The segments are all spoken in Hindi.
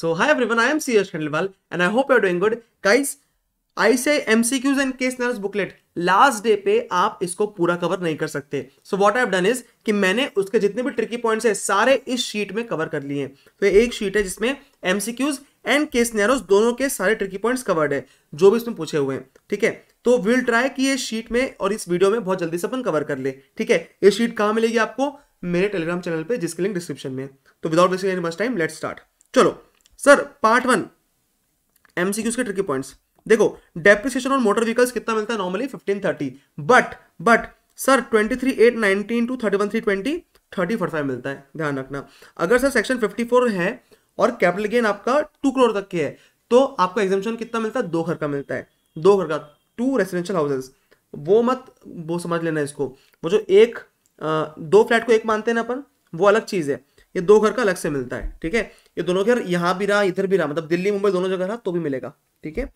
So hi everyone, I am CS Khandelwal and I hope you are doing good. Guys, i say mcqs and case scenarios booklet last day पे आप इसको पूरा कवर नहीं कर सकते so what I have done is कि मैंने उसके जितने भी ट्रिकी पॉइंट्स हैं सारे इस शीट में कवर कर लिए हैं तो एक शीट है जिसमें एमसीक्यूज एंड केस नैरोज दोनों के सारे ट्रिकी पॉइंट्स कवर्ड है जो भी इसमें पूछे हुए हैं ठीक है तो विल ट्राई कि ये शीट में और इस वीडियो में बहुत जल्दी से अपन कवर कर ले ठीक है ये शीट कहाँ मिलेगी आपको मेरे टेलीग्राम चैनल पर जिसके लिंक डिस्क्रिप्शन में तो without wasting any much time let start चलो सर पार्ट वन एमसीक्यूज के ट्रिकी पॉइंट्स देखो डेप्रिसिएशन ऑन मोटर व्हीकल्स कितना मिलता है normally fifteen thirty but but sir twenty three eight nineteen two thirty one three twenty thirty forty five मिलता है ध्यान रखना अगर सर सेक्शन फिफ्टी फोर है और कैपिटल गेन आपका टू करोड़ तक के है तो आपका एग्जामेशन कितना मिलता है दो घर का मिलता है दो घर का टू रेसिडेंशियल हाउसेस वो मत वो समझ लेना इसको वो जो एक आ, दो फ्लैट को एक मानते हैं ना अपन वो अलग चीज़ है ये दो घर का अलग से मिलता है ठीक है ये दोनों के यहाँ भी रहा इधर भी रहा मतलब दिल्ली मुंबई दोनों जगह रहा तो भी मिलेगा ठीक है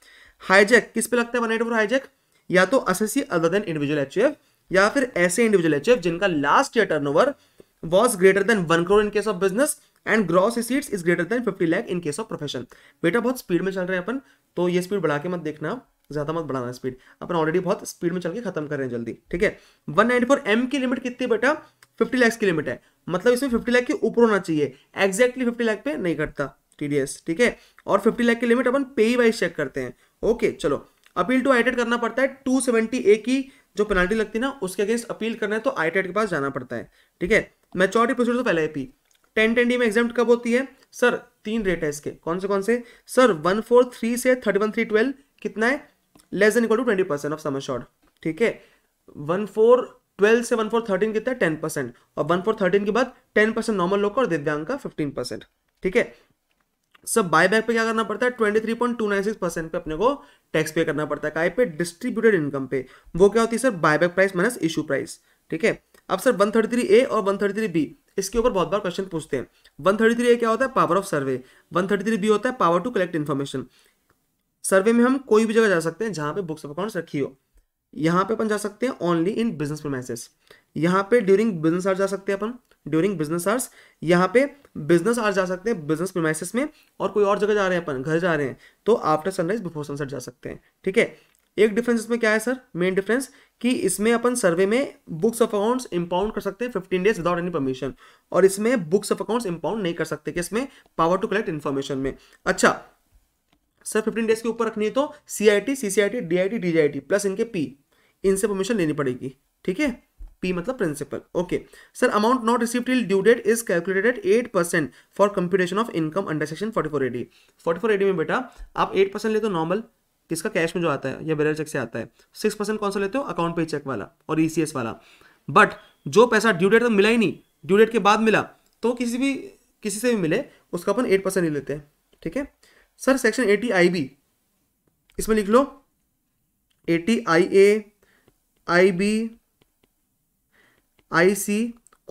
हाईजैक किस पे लगता है वन एट फोर हाईजैक या तो assessee other than individual H या फिर ऐसे इंडिविजुअल एच जिनका last year turn over was greater than one crore in case of business and gross receipt is greater than fifty lakh in case of profession बेटा बहुत स्पीड में चल रहे हैं अपन तो ये स्पीड बढ़ा के मत देखना ज्यादा मत बढ़ाना स्पीड अपन ऑलरेडी बहुत स्पीड में चल के खत्म कर रहे हैं जल्दी ठीक है वन नाइन फोर एम की लिमिट कितनी बेटा फिफ्टी लैक्स की लिमिट है मतलब इसमें फिफ्टी लैख के ऊपर होना चाहिए एक्जैक्टली फिफ्टी लैख पे नहीं कटता टीडीएस ठीक है और फिफ्टी लैख की लिमिट अपन पे ही वाइज चेक करते हैं ओके चलो अपील टू आईटेड करना पड़ता है टू ए की जो पेनल्टी लगती है ना उसके अगेंस्ट अपील करना है तो आईटेड e के पास जाना पड़ता है ठीक है मेचोरिटी प्रोसीजर तो पहले पी टेन टेन डी में एग्जाम कब होती है सर तीन रेट है इसके कौन से कौन से सर वन फोर थ्री से थर्टी वन थ्री ट्वेल्व कितना है less than equal to twenty percent of sum assured ठीक है वन फोर 12 से 1 फोर थर्टीन कितना है 10 परसेंट और 1 फोर थर्टीन के बाद 10 परसेंट नॉर्मल लोग का और दिव्यांग का 15 परसेंट ठीक है सब बायबैक पे क्या करना पड़ता है 23.296 परसेंट पे अपने को टैक्स पे करना पड़ता है काय पे डिस्ट्रीब्यूटेड इनकम पे वो क्या होती है sir buyback price minus issue price ठीक है अब सर वन ए और वन बी इसके ऊपर बहुत बार क्वेश्चन पूछते हैं वन ए क्या होता है power of survey one B होता है power to collect information survey में हम कोई भी जगह जा सकते हैं जहां पे बुक्स ऑफ अकाउंट्स रखी हो यहाँ पे अपन जा सकते हैं ओनली इन बिजनेस प्रोमैसेस यहाँ पे ड्यूरिंग बिजनेस आर जा सकते हैं अपन ड्यूरिंग बिजनेस आर्स यहाँ पे बिजनेस आर जा सकते हैं बिजनेस प्रोमाइसिस में और कोई और जगह जा रहे हैं अपन घर जा रहे हैं तो आफ्टर सनराइज बिफोर सनसेट जा सकते हैं ठीक है एक डिफरेंस इसमें क्या है सर मेन डिफरेंस कि इसमें अपन सर्वे में बुक्स ऑफ अकाउंट्स इंपाउंड कर सकते हैं fifteen days without any permission और इसमें बुक्स ऑफ अकाउंट्स इंपाउंड नहीं कर सकते कि इसमें पावर टू कलेक्ट इन्फॉर्मेशन में अच्छा सर फिफ्टीन डेज के ऊपर रखनी है तो C I T C C I T D I T D I T plus इनके पी इनसे परमिशन लेनी पड़ेगी ठीक है पी मतलब principal okay sir amount not receive till due date is calculated eight percent for computation of income under section forty four AD forty four AD में बेटा आप एट परसेंट ले तो नॉर्मल किसका कैश में जो आता है या बेलर चेक से आता है सिक्स परसेंट कौन सा लेते हो अकाउंट पे चेक वाला और ई e वाला बट जो पैसा ड्यू डेट तो मिला ही नहीं ड्यू डेट के बाद मिला तो किसी भी किसी से भी मिले उसका अपन एट परसेंट ही लेते हैं ठीक है sir section T I B इसमें लिख लो A T I A I B आई सी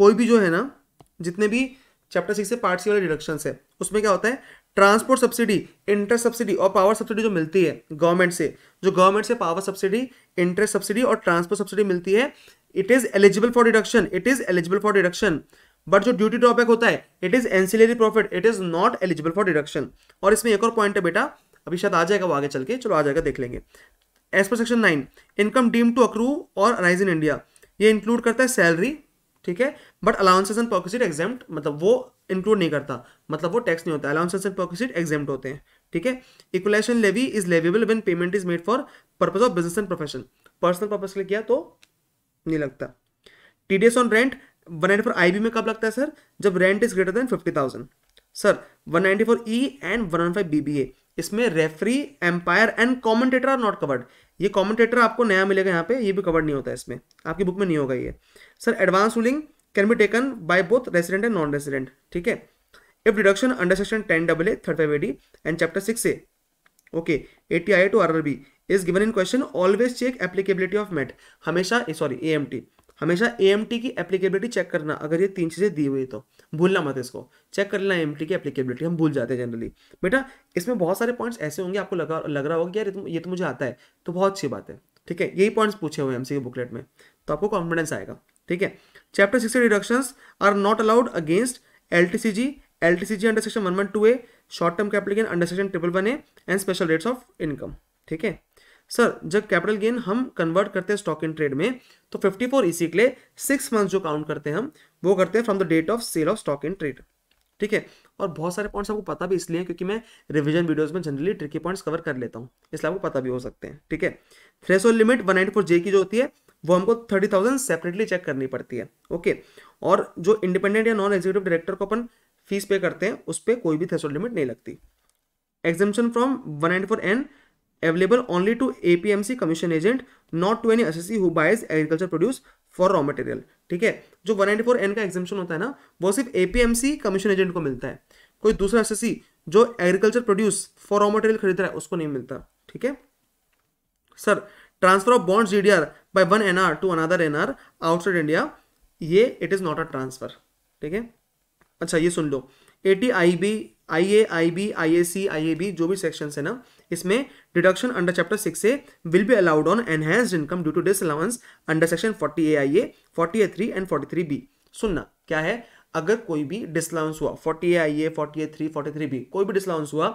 कोई भी जो है ना जितने भी चैप्टर सिक्स से पार्ट सी वाले डिडक्शन है उसमें क्या होता है ट्रांसपोर्ट सब्सिडी इंटरेस्ट सब्सिडी और पावर सब्सिडी जो मिलती है गवर्नमेंट से जो गवर्नमेंट से पावर सब्सिडी इंटरेस्ट सब्सिडी और ट्रांसपोर्ट सब्सिडी मिलती है it is eligible for deduction it is eligible for deduction but जो ड्यूटी ड्रॉबैक होता है it is ancillary profit it is not eligible for deduction और इसमें एक और पॉइंट है बेटा अभी शायद आ जाएगा वो आगे चल के चलो आ जाएगा देख लेंगे as per section nine income deem to accrue or arise in India ये इंक्लूड करता है सैलरी ठीक है but allowances and perquisites exempt मतलब वो इंक्लूड नहीं करता मतलब वो टैक्स नहीं होता अलाउंसेज एंड पॉकिसिट एग्जाम होते हैं ठीक है equalization levy is leviable when payment is made for purpose of business and profession personal purpose के लिए किया तो नहीं लगता T D S on rent one and four B में कब लगता है सर जब rent is greater than fifty thousand sir 194 E and 115 BBA इसमें referee umpire and commentator are not covered ये कॉमेंटेटर आपको नया मिलेगा यहाँ पे ये भी कवर्ड नहीं होता है इसमें आपकी बुक में नहीं होगा ये sir advance ruling can be taken by both resident and non resident ठीक है if deduction under section ten double A third five AD and chapter six A okay A T I two R R B is given in question always check applicability of MAT हमेशा सॉरी ए एम टी हमेशा ए की एप्लीकेबिलिटी चेक करना अगर ये तीन चीज़ें दी हुई तो भूलना मत इसको चेक कर लेना ए की एप्लीकेबिलिटी हम भूल जाते हैं जनरली बेटा इसमें बहुत सारे पॉइंट्स ऐसे होंगे आपको लगा लग रहा होगा कि यार ये तो, मुझे आता है तो बहुत अच्छी बात है ठीक है यही पॉइंट्स पूछे हुए एम के बुकलेट में तो आपको कॉन्फिडेंस आएगा ठीक है chapter six deduction are not allowed against L T C G L T C G under section one one two A short term capitalisation under section triple one A and special rates of income ठीक है सर जब कैपिटल गेन हम कन्वर्ट करते हैं स्टॉक इन ट्रेड में तो 54 फोर e के लिए सिक्स मंथ जो काउंट करते हैं हम वो करते हैं from the date of sale of stock in trade ठीक है और बहुत सारे पॉइंट्स आपको पता भी इसलिए क्योंकि मैं रिविजन वीडियोज में जनरली ट्रिकी पॉइंट्स कवर कर लेता हूँ इसलिए आपको पता भी हो सकते हैं ठीक है threshold limit one ninety four J की जो होती है वो हमको थर्टी थाउजेंड सेपरेटली चेक करनी पड़ती है ओके और जो इंडिपेंडेंट या नॉन एग्जीक्यूटिव डायरेक्टर को अपन फीस पे करते हैं उस पर कोई भी थ्रेसोल लिमिट नहीं लगती exemption from one ninety four N available only to APMC commission agent not to any SSC e who buys agriculture produce for raw material ठीक है जो 194 एन का एग्जामेशन होता है ना वो सिर्फ एपीएमसी कमीशन एजेंट को मिलता है कोई दूसरा एसएससी e जो agriculture produce for raw material खरीद रहा है उसको नहीं मिलता ठीक है sir transfer of bond GDR by one NR to another NR outside India ये it is not a transfer ठीक है अच्छा ये सुन लो A T I B I A I B I A C I A B जो भी सेक्शन है ना इसमें deduction under chapter six A will be allowed on enhanced income due to disallowance under section forty A I A forty A three and forty three B सुनना क्या है अगर कोई भी डिसलाउंस हुआ forty A I A forty A three forty three B कोई भी डिसलाउंस हुआ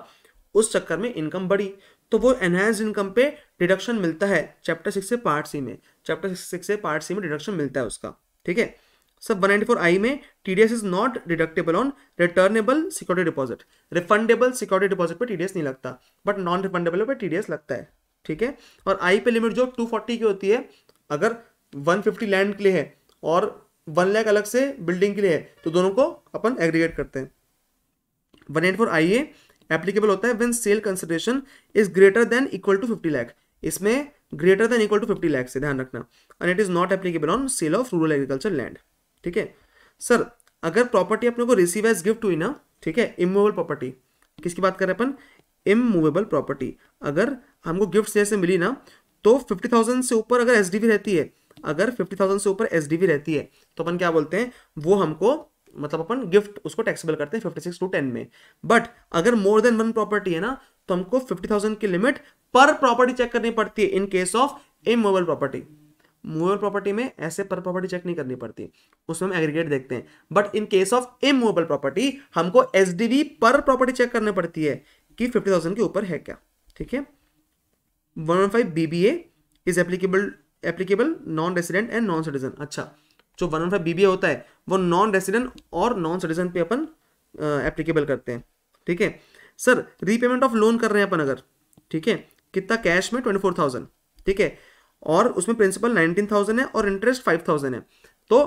उस चक्कर में इनकम बढ़ी तो वो एनहेंस इनकम पे डिडक्शन मिलता है चैप्टर सिक्स से पार्ट सी में चैप्टर सिक्स से पार्ट सी में डिडक्शन मिलता है उसका ठीक है सब फोर आई में TDS is not deductible on returnable security deposit refundable security deposit पर टी डी एस नहीं लगता बट नॉन रिफंडेबल पे टीडीएस लगता है ठीक है और आई पे लिमिट जो टू फोर्टी की होती है अगर वन फिफ्टी लैंड के लिए है और वन लाख अलग से बिल्डिंग के लिए है तो दोनों को अपन एग्रीगेट करते हैं one eight four I A applicable होता है when sale consideration is greater than equal to fifty lakh इसमें greater than equal to fifty lakh से ध्यान रखना and it is not applicable on sale of rural agriculture land ठीक है सर अगर प्रॉपर्टी अपने को रिसीव एज गिफ्ट हुई ना ठीक है इमूवेबल प्रॉपर्टी किसकी बात करें अपन इमूवेबल प्रॉपर्टी अगर हमको गिफ्ट जैसे मिली ना तो फिफ्टी थाउजेंड से ऊपर अगर एस रहती है अगर फिफ्टी थाउजेंड से ऊपर एस रहती है तो अपन क्या बोलते हैं वो हमको मतलब अपन गिफ्ट उसको टैक्सेबल करते हैं फिफ्टी सिक्स टू टेन में बट अगर मोर देन वन प्रॉपर्टी है ना तो हमको फिफ्टी थाउजेंड की लिमिट पर प्रॉपर्टी चेक करनी पड़ती है in case of immovable property movable property में ऐसे पर प्रॉपर्टी चेक नहीं करनी पड़ती उसमें हम एग्रीगेट देखते हैं but in case of immovable property हमको एस पर प्रॉपर्टी चेक करनी पड़ती है कि फिफ्टी के ऊपर है क्या ठीक है one one five B B is applicable applicable non resident and non citizen अच्छा जो वन वन फाइव बी होता है वो नॉन रेसिडेंट और नॉन सिटीजन पे अपन एप्लीकेबल करते हैं ठीक है सर रीपेमेंट ऑफ लोन कर रहे हैं अपन अगर ठीक है कितना कैश में ट्वेंटी फोर थाउजेंड ठीक है और उसमें प्रिंसिपल 19,000 है और इंटरेस्ट 5,000 है तो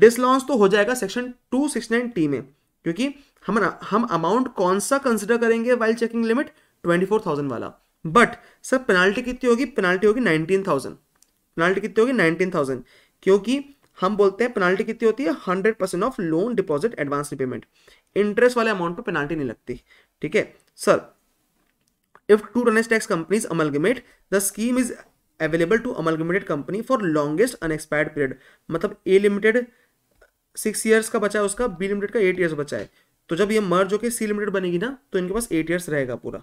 डिसलॉन्स तो हो जाएगा सेक्शन 269 टी में क्योंकि हम हम अमाउंट कौन सा कंसिडर करेंगे वाइल चेकिंग लिमिट 24,000 वाला बट सर पेनाल्टी कितनी होगी पेनाल्टी होगी 19,000 पेनाल्टी कितनी होगी 19,000 क्योंकि हम बोलते हैं पेनाल्टी कितनी होती है hundred percent of loan deposit advance repayment interest वाले अमाउंट पर पेनाल्टी नहीं लगती ठीक है sir if two tonnage tax companies amalgamate the scheme is available to amalgamated company for longest unexpired period मतलब ए लिमिटेड सिक्स ईयर्स का बचा है उसका बी लिमिटेड का एट ईयर्स बचा है तो जब ये मर्ज होकर सी लिमिटेड बनेगी ना तो इनके पास एट ईयर्स रहेगा पूरा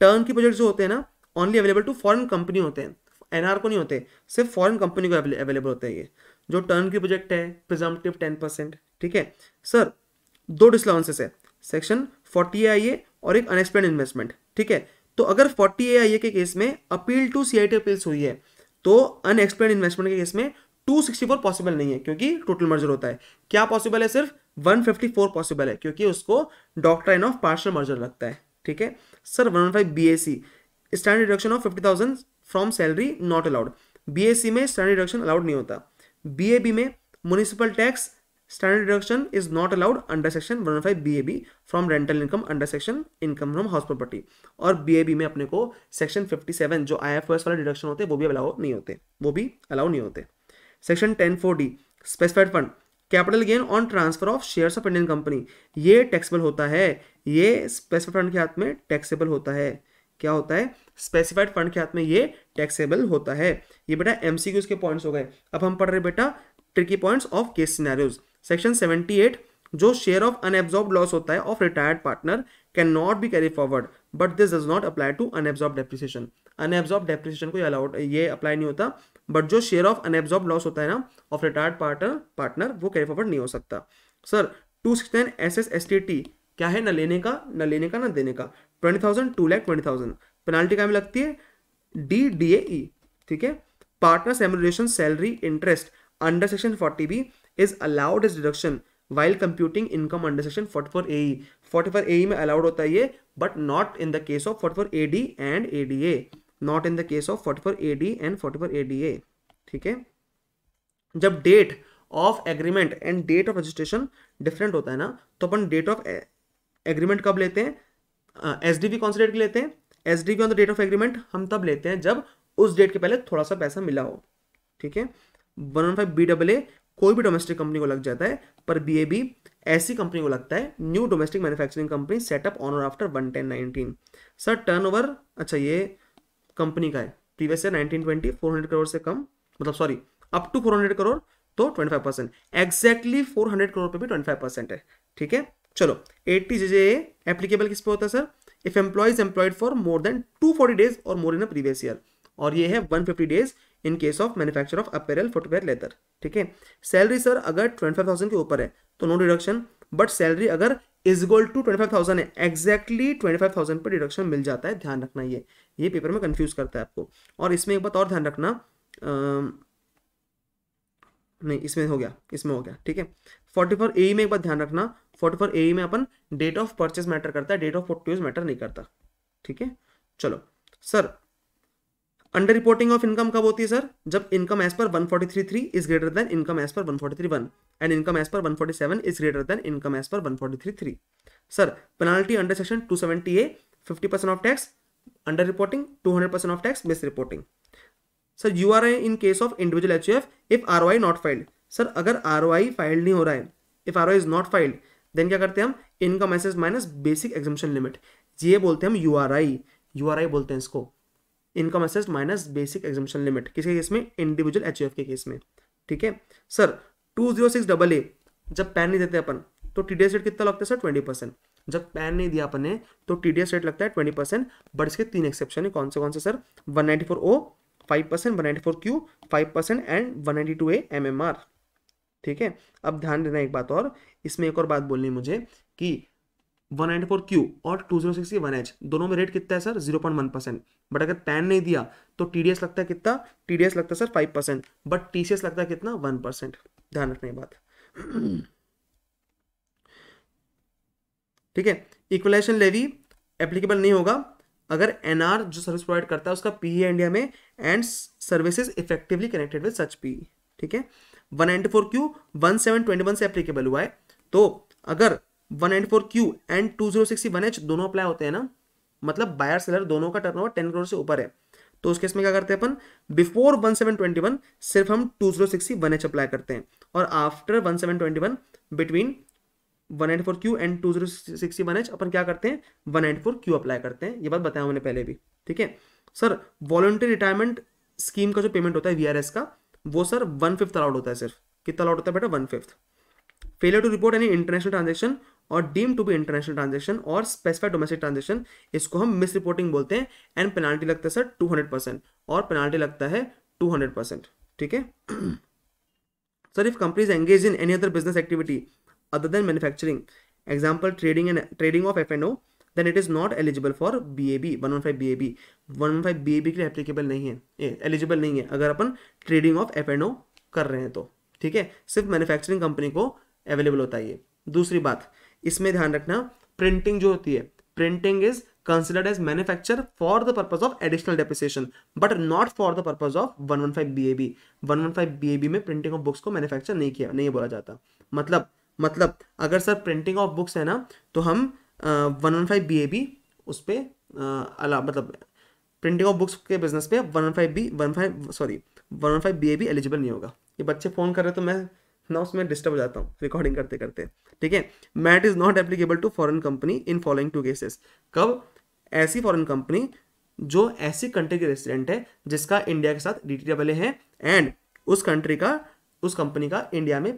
टर्म की बजट जो होते हैं ना only available to foreign company होते हैं एनआर को नहीं होते सिर्फ फॉरन कंपनी को अवेलेबल होते हैं ये जो टर्न की प्रोजेक्ट है प्रिजम्पटिव टेन परसेंट ठीक है सर दो डिस्लाउंसेस है सेक्शन फोर्टी आई ए और एक अनएक्सपेंड इन्वेस्टमेंट ठीक है तो अगर फोर्टी ए आई ए के केस में appeal to C I T appeals हुई है तो अनएक्सप्लेन इन्वेस्टमेंट के केस में 264 पॉसिबल नहीं है क्योंकि टोटल मर्जर होता है क्या पॉसिबल है सिर्फ 154 पॉसिबल है क्योंकि उसको डॉक्ट्राइन ऑफ पार्शल मर्जर लगता है ठीक है sir 115 C standard deduction of thousand from salary not allowed BAC में स्टैंडर्ड डिडक्शन अलाउड नहीं होता बी में municipal tax standard deduction is not allowed under section 105 BAB from rental income under section income from house property और BAB में अपने को section 57 जो IFRS वाला deduction होते हैं वो भी allow नहीं होते वो भी allow नहीं होते section 104D specified fund capital gain on transfer of shares of Indian company ये taxable होता है ये specified fund के हाथ में taxable होता है क्या होता है स्पेसिफाइड फंड के हाथ में ये टैक्सेबल होता है ये बेटा एमसीक्यूज के पॉइंट्स हो गए अब हम पढ़ रहे बेटा tricky points of case scenarios section 78 जो शेयर ऑफ अनएब्जॉर्ब लॉस होता है of retired partner can not be carry forward but this does not apply to unabsorb depreciation unabsorb depreciation को अलाउड ये अप्लाई नहीं होता बट जो शेयर ऑफ अनएब्जॉर्ब लॉस होता है ना ऑफ रिटायर्ड पार्टनर पार्टनर वो कैरी फॉरवर्ड नहीं हो सकता sir two sixty nine S S S T T क्या है न लेने का न लेने का न देने का twenty thousand two lakh twenty thousand penalty क्या में लगती है डी डी ए ठीक है partner emulation salary interest under section forty B is allowed as deduction while computing income under section forty four A forty four A में अलाउड होता है ये but not in the case of forty four A D and A D A not in the case of forty four A D and forty four A D A ठीक है जब date of agreement and date of registration different होता है ना तो अपन डेट ऑफ एग्रीमेंट कब लेते हैं एस डी कौन से डेट के लेते हैं S D on the date of agreement हम तब लेते हैं जब उस डेट के पहले थोड़ा सा पैसा मिला हो ठीक है one one five B double A कोई भी डोमेस्टिक कंपनी को लग जाता है पर बीएबी ऐसी कंपनी को लगता है new domestic manufacturing company setup on और after one ten nineteen sir turnover अच्छा ये कंपनी का है previous year nineteen twenty four hundred crore से कम मतलब sorry up to four hundred crore तो twenty five percent exactly four hundred crore पे भी ट्वेंटी फाइव परसेंट है ठीक है चलो एट्टी जे जे एप्लीकेबल किस पे होता है sir if employ is employed for more than two forty days और more in a previous year और ये है one fifty days in case of manufacture of apparel footwear leather ठीक है सैलरी सर अगर ट्वेंटी फाइव थाउजेंड के ऊपर है तो नो डिडक्शन बट सैलरी अगर is goal to twenty five thousand है एक्जैक्टली ट्वेंटी फाइव थाउजेंड पर डिडक्शन मिल जाता है ध्यान रखना ये ये पेपर में कंफ्यूज करता है आपको और इसमें एक बात और ध्यान रखना आ, नहीं इसमें हो गया इसमें हो गया ठीक है फोर्टी फोर ए में एक बात ध्यान रखना फोर्टी फोर ए में अपन डेट ऑफ परचेज मैटर करता है डेट ऑफ फोर्टी मैटर नहीं करता ठीक है चलो sir under reporting of income कब होती है सर जब income as per 1433 is greater than income as per 1431 and income as per 147 is greater than income as per 1433 sir penalty under section 270 A 50% of tax under reporting 200% of tax misreporting sir U R I in case of individual H if R not filed sir अगर आर फाइल्ड नहीं हो रहा है if R is not filed then क्या करते हैं हम income as minus basic exemption limit ये बोलते हैं हम U R I U R I बोलते हैं इसको income assessed minus basic exemption limit किसके केस में इंडिविजुअल एच के केस में ठीक है sir two zero six double A जब पैन नहीं देते अपन तो टी डी रेट कितना लगता है सर ट्वेंटी परसेंट जब पैन नहीं दिया अपन ने तो टी डी रेट लगता है ट्वेंटी परसेंट बट इसके तीन एक्सेप्शन है कौन से कौन से sir one ninety four O five percent one ninety four Q five percent and one ninety two A M M R ठीक है अब ध्यान देना एक बात और इसमें एक और बात बोलनी मुझे कि वन एंड फोर क्यू और two zero six one H दोनों में रेट कितना है sir zero point one percent but अगर पैन नहीं दिया तो टीडीएस लगता है कितना टीडीएस लगता है sir five percent but TCS लगता है कितना वन परसेंट ध्यान रखने की बात ठीक है इक्वलाइजेशन लेवी एप्लीकेबल नहीं होगा अगर एनआर जो सर्विस प्रोवाइड करता है उसका पीई इंडिया में and services effectively connected with such P ठीक है one eighty four Q one seven twenty one से एप्लीकेबल हुआ है तो अगर वन एंड टू दोनों अप्लाई होते हैं ना मतलब बायर सेलर दोनों का टर्न ओवर टेन करोड़ से ऊपर है तो उस केस में क्या करते हैं अपन before one seven twenty one सिर्फ हम two zero six one H apply करते हैं और after one seven twenty one between one eight four Q and two zero six one H अपन क्या करते हैं one eight four Q apply करते हैं ये बात बताया मैंने पहले भी ठीक है सर वॉलंटरी रिटायरमेंट स्कीम का जो पेमेंट होता है वीआरएस का वो सर वन फिफ्थ अलाउड होता है सिर्फ कितना अलाउड होता है बेटा one fifth failure to report any international transaction और deem to be international transaction और स्पेसिफाइड डोमेस्टिक ट्रांजेक्शन इसको हम मिस रिपोर्टिंग बोलते हैं एंड पेनाल्टी लगता है सर टू हंड्रेड परसेंट और पेनाल्टी लगता है टू हंड्रेड परसेंट ठीक है sir if companies engage in any other business activity other than manufacturing example trading and trading of F and O then it is not eligible for B A B one one five B A B one one five B A B के लिए एप्लीकेबल नहीं है एलिजिबल नहीं है अगर अपन trading of F and O कर रहे हैं तो ठीक है सिर्फ मैन्युफैक्चरिंग कंपनी को अवेलेबल होता है ये दूसरी बात इसमें ध्यान रखना प्रिंटिंग जो होती है printing is considered as manufacture for the purpose of additional considered but not for the purpose of one one five B A B one one five B A B में प्रिंटिंग ऑफ बुक्स को manufacture नहीं किया नहीं बोला जाता मतलब मतलब अगर सर प्रिंटिंग ऑफ बुक्स है ना तो हम one one five B A B उस पर अला मतलब प्रिंटिंग ऑफ बुक्स के बिजनेस पे one one five B one five sorry one one five B A B eligible नहीं होगा ये बच्चे फ़ोन कर रहे तो मैं ना उसमें डिस्टर्ब हो जाता हूँ रिकॉर्डिंग करते करते ठीक है MAT is not applicable to foreign company in following two cases कब ऐसी फॉरन कंपनी जो ऐसी कंट्री के रेसिडेंट है जिसका इंडिया के साथ डी टी डिटेबल है एंड उस कंट्री का उस कंपनी का इंडिया में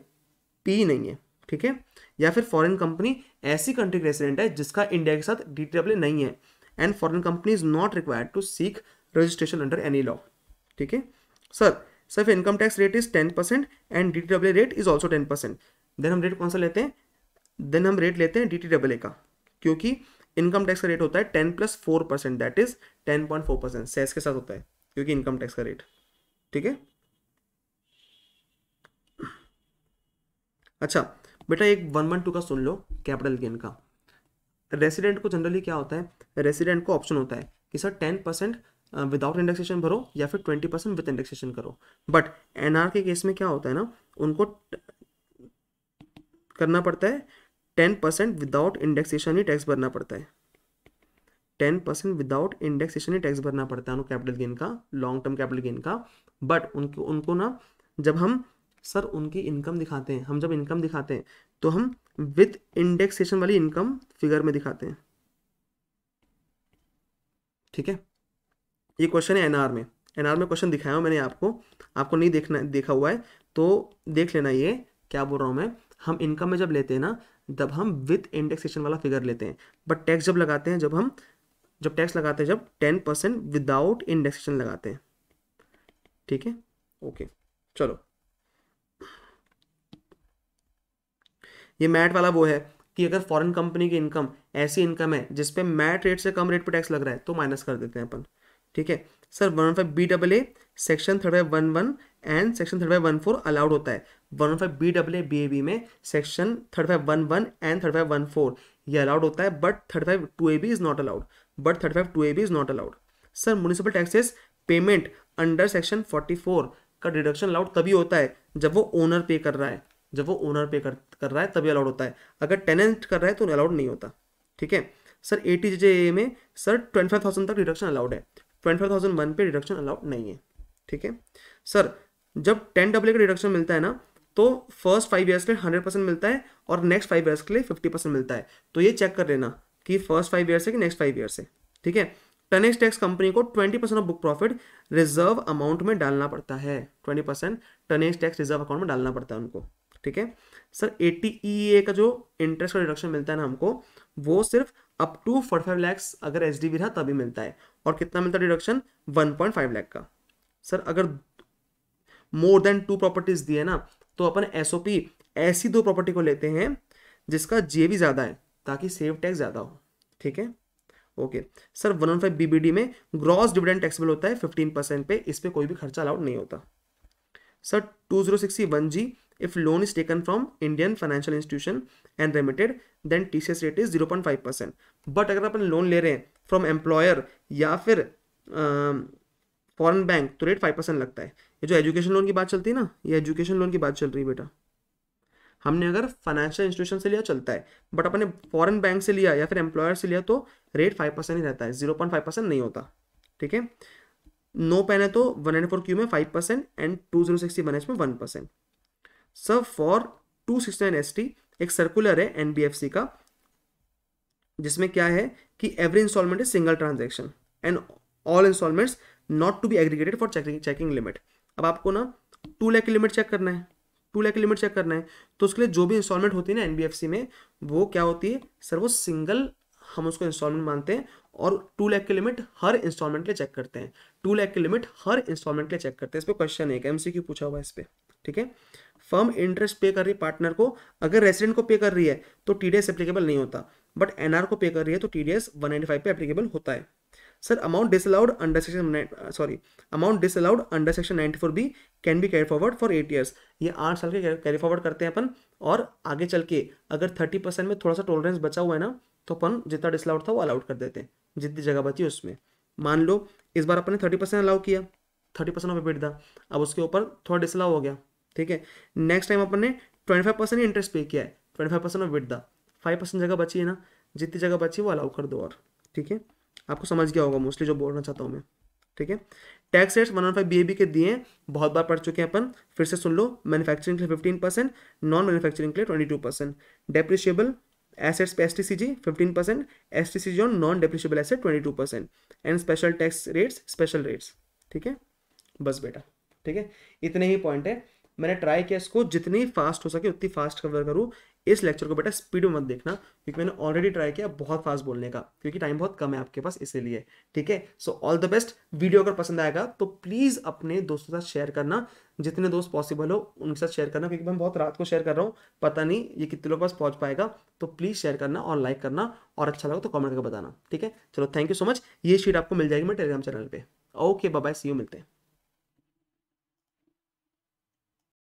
पी नहीं है ठीक है या फिर फॉरेन कंपनी ऐसी कंट्री के रेसिडेंट है जिसका इंडिया के साथ डी टी डिटेबल नहीं है and foreign company is not required to seek registration under any law ठीक है सर सर फिर income tax rate is ten percent and D T W rate is also ten percent then हम रेट कौन सा लेते हैं देन हम रेट लेते हैं डी टी डब्ल्यू का क्योंकि इनकम टैक्स का रेट होता है ten plus four percent that is ten point four percent cess के साथ होता है क्योंकि इनकम टैक्स का रेट ठीक है अच्छा बेटा एक वन वन टू का सुन लो कैपिटल गेन का रेसिडेंट को जनरली क्या होता है रेसिडेंट को ऑप्शन होता है कि sir ten percent without indexation भरो या फिर ट्वेंटी परसेंट विद इंडेक्सेशन करो बट एनआर के केस में क्या होता है ना उनको करना पड़ता है टेन परसेंट विदाउट इंडेक्सेशन ही टैक्स भरना पड़ता है टेन परसेंट विदाउट इंडेक्सेशन ही टैक्स भरना पड़ता है उनको कैपिटल गेन का लॉन्ग टर्म कैपिटल गेन का बट उनको उनको ना जब हम सर उनकी इनकम दिखाते हैं हम जब इनकम दिखाते हैं तो हम विथ इंडेक्सेशन वाली इनकम फिगर में दिखाते हैं ठीक है ये क्वेश्चन है एनआर में एनआर में क्वेश्चन दिखाया हूँ मैंने आपको आपको नहीं देखना देखा हुआ है तो देख लेना ये क्या बोल रहा हूँ मैं हम इनकम में जब लेते हैं ना तब हम विथ इंडेक्सेशन वाला फिगर लेते हैं बट टैक्स जब लगाते हैं जब हम जब टैक्स लगाते हैं जब टेन परसेंट विदाउट इंडेक्सेशन लगाते हैं ठीक है ओके चलो ये मैट वाला वो है कि अगर फॉरेन कंपनी की इनकम ऐसी इनकम है जिसपे मैट रेट से कम रेट पे टैक्स लग रहा है तो माइनस कर देते हैं अपन ठीक है sir one one five B double A section third by one one and section third by one four allowed होता है one five B double A B A B में section third five one one and third five one four ये अलाउड होता है but third five two A B is not allowed but third five two A B is not allowed sir municipal taxes payment under section forty four का डिडक्शन अलाउड तभी होता है जब वो ओनर पे कर रहा है जब वो ओनर पे कर कर रहा है तभी अलाउड होता है अगर टेनेंट कर रहा है तो अलाउड नहीं होता ठीक है sir A T J A में सर ट्वेंटी फाइव थाउजेंड तक डिडक्शन अलाउड है ट्वेंटी फाइव वन पे डिडक्शन अलाउड नहीं है ठीक है सर जब टेन डब्ल्यू का डिडक्शन मिलता है ना तो फर्स्ट फाइव ईयर्स के लिए हंड्रेड परसेंट मिलता है और नेक्स्ट फाइव ईयर्स के लिए फिफ्टी परसेंट मिलता है तो ये चेक कर लेना कि फर्स्ट फाइव ईयर्स है कि नेक्स्ट फाइव ईयर्स है ठीक है टनेक्स टैक्स कंपनी को twenty percent of book profit reserve amount में डालना पड़ता है twenty percent tonnage tax reserve account में डालना पड़ता है उनको ठीक है सर ए ए का जो इंटरेस्ट का रिडक्शन मिलता है ना हमको वो सिर्फ up to forty five lakhs अगर एच डी रहा तभी मिलता है और कितना मिलता है deduction one point five lakh का सर अगर मोर देन टू प्रॉपर्टीज दिए ना तो अपन एस ओ पी ऐसी दो प्रॉपर्टी को लेते हैं जिसका जे भी ज़्यादा है ताकि सेव टैक्स ज़्यादा हो ठीक है okay sir one one five BBD में ग्रॉस डिविडेंड टैक्सेबल होता है फिफ्टीन परसेंट पे इस पर कोई भी खर्चा अलाउड नहीं होता sir two zero six one G if loan is taken from Indian financial institution and remitted then TCS rate is 0.5 percent but अगर अपन लोन ले रहे हैं फ्रॉम एम्प्लॉयर या फिर foreign बैंक तो रेट फाइव परसेंट लगता है ये जो एजुकेशन लोन की बात चलती है ना ये एजुकेशन लोन की बात चल रही है बेटा हमने अगर फाइनेंशियल इंस्टीट्यूशन से लिया चलता है बट अपने फॉरेन बैंक से लिया या फिर एम्प्लॉयर से लिया तो रेट फाइव परसेंट ही रहता है जीरो पॉइंट फाइव परसेंट नहीं होता ठीक है नो पेन है तो वन एंड फोर क्यू में five percent and two zero sixty में वन परसेंट सब for two sixty nine S T एक सर्कुलर है एनबीएफसी का जिसमें क्या है कि every instalment is single transaction and all instalments not to be aggregated for checking checking limit अब आपको ना टू लैख की लिमिट चेक करना है टू लैख की लिमिट चेक करना है तो उसके लिए जो भी इंस्टॉलमेंट होती है ना एनबीएफसी में वो क्या होती है सर वो सिंगल हम उसको इंस्टॉलमेंट मानते हैं और टू लैख की लिमिट हर इंस्टॉलमेंट के लिए चेक करते हैं टू लैख की लिमिट हर इंस्टॉलमेंट के लिए चेक करते हैं इस पर क्वेश्चन एक एम पूछा हुआ है इस पर ठीक है फर्म इंटरेस्ट पे कर रही है पार्टनर को अगर रेसिडेंट को पे कर रही है तो टीडीएस एप्लीकेबल नहीं होता बट एनआर को पे कर रही है तो टीडीएस 195 पे एप्लीकेबल होता है sir amount disallowed under section sorry amount disallowed under section 94 B can be carry forward for eight years ये आठ साल के कैरी फॉरवर्ड करते हैं अपन और आगे चल के अगर थर्टी परसेंट में थोड़ा सा टॉलरेंस बचा हुआ है ना तो अपन जितना डिसअलाउड था वो अलाउड कर देते हैं जितनी जगह बची उसमें मान लो इस बार अपन ने थर्टी परसेंट अलाउ किया थर्टी परसेंट ऑफ एबिट था अब उसके ऊपर थोड़ा डिसअलाउ हो गया ठीक है नेक्स्ट टाइम अपन ने twenty five percent interest pay किया है twenty five percent of the five percent जगह बची है ना जितनी जगह बची है वो अलाउ कर दो और ठीक है आपको समझ गया होगा मोस्टली जो बोलना चाहता हूँ मैं ठीक है tax rates one one five B के दिए बहुत बार पढ़ चुके हैं अपन फिर से सुन लो मैन्युफैक्चरिंग के लिए फिफ्टीन परसेंट नॉन मैन्युफैक्चरिंग के लिए twenty two percent depreciable assets पे S T C G fifteen percent S T C G on non depreciable asset twenty two percent and special tax rates special rates ठीक है बस बेटा ठीक है इतने ही पॉइंट है मैंने ट्राई किया इसको जितनी फास्ट हो सके उतनी फास्ट कवर करूँ इस लेक्चर को बेटा स्पीड में मत देखना क्योंकि मैंने ऑलरेडी ट्राई किया बहुत फास्ट बोलने का क्योंकि टाइम बहुत कम है आपके पास इसीलिए ठीक है so all the best video अगर पसंद आएगा तो प्लीज़ अपने दोस्तों के साथ शेयर करना जितने दोस्त पॉसिबल हो उनके साथ शेयर करना क्योंकि मैं बहुत रात को शेयर कर रहा हूँ पता नहीं ये कितने लोगों पास पहुँच पाएगा तो प्लीज़ शेयर करना और लाइक करना और अच्छा लगा तो कॉमेंट करके बताना ठीक है चलो थैंक यू सो मच ये शीट आपको मिल जाएगी मेरे टेलीग्राम चैनल पर ओके बाय सी यू मिलते हैं